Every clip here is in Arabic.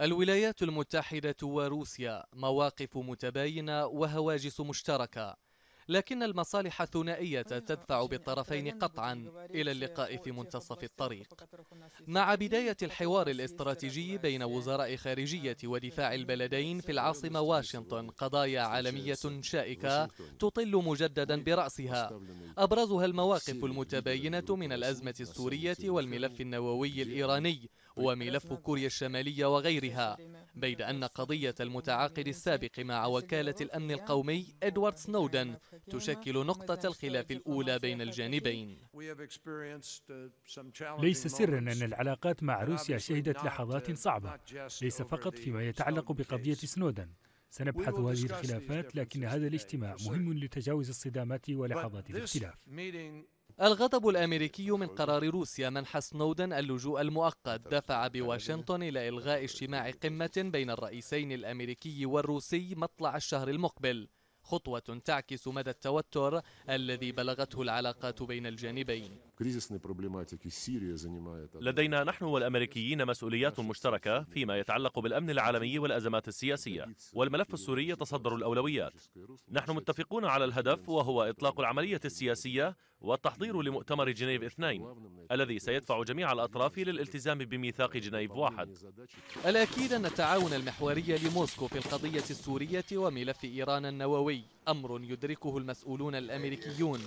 الولايات المتحدة وروسيا مواقف متباينة وهواجس مشتركة لكن المصالح الثنائية أيوة، تدفع يعني؟ بالطرفين قطعا إلى اللقاء في منتصف الطريق مع بداية يعني الحوار الاستراتيجي بين يعني وزراء خارجية ودفاع البلدين في العاصمة واشنطن قضايا عالمية شائكة تطل مجددا برأسها أبرزها المواقف المتباينة من الأزمة السورية والملف النووي الإيراني وملف كوريا الشمالية وغيرها بيد أن قضية المتعاقد السابق مع وكالة الأمن القومي إدوارد سنودن تشكل نقطة الخلاف الأولى بين الجانبين ليس سرا أن العلاقات مع روسيا شهدت لحظات صعبة ليس فقط فيما يتعلق بقضية سنودن سنبحث هذه الخلافات لكن هذا الاجتماع مهم لتجاوز الصدامات ولحظات الاختلاف الغضب الأمريكي من قرار روسيا منح سنودن اللجوء المؤقت دفع بواشنطن إلى إلغاء اجتماع قمة بين الرئيسين الأمريكي والروسي مطلع الشهر المقبل خطوة تعكس مدى التوتر الذي بلغته العلاقات بين الجانبين لدينا نحن والأمريكيين مسؤوليات مشتركة فيما يتعلق بالأمن العالمي والأزمات السياسية والملف السوري يتصدر الأولويات نحن متفقون على الهدف وهو إطلاق العملية السياسية والتحضير لمؤتمر جنيف اثنين الذي سيدفع جميع الأطراف للالتزام بميثاق جنيف واحد الأكيد أن التعاون المحوري لموسكو في القضية السورية وملف إيران النووي أمر يدركه المسؤولون الأمريكيون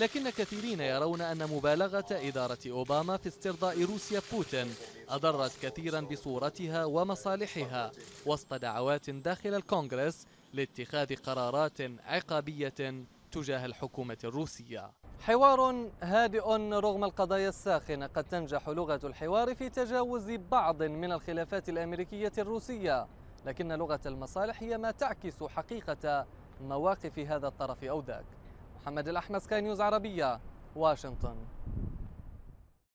لكن كثيرين يرون أن مبالغة إدارة أوباما في استرضاء روسيا بوتين أضرت كثيرا بصورتها ومصالحها وسط دعوات داخل الكونغرس لاتخاذ قرارات عقابية تجاه الحكومة الروسية حوار هادئ رغم القضايا الساخنة قد تنجح لغة الحوار في تجاوز بعض من الخلافات الأمريكية الروسية لكن لغة المصالح هي ما تعكس حقيقة مواقف هذا الطرف أو ذاك محمد الأحمد سكاي نيوز عربية واشنطن